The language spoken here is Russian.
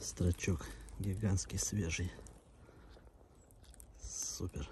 Строчок гигантский, свежий. Супер.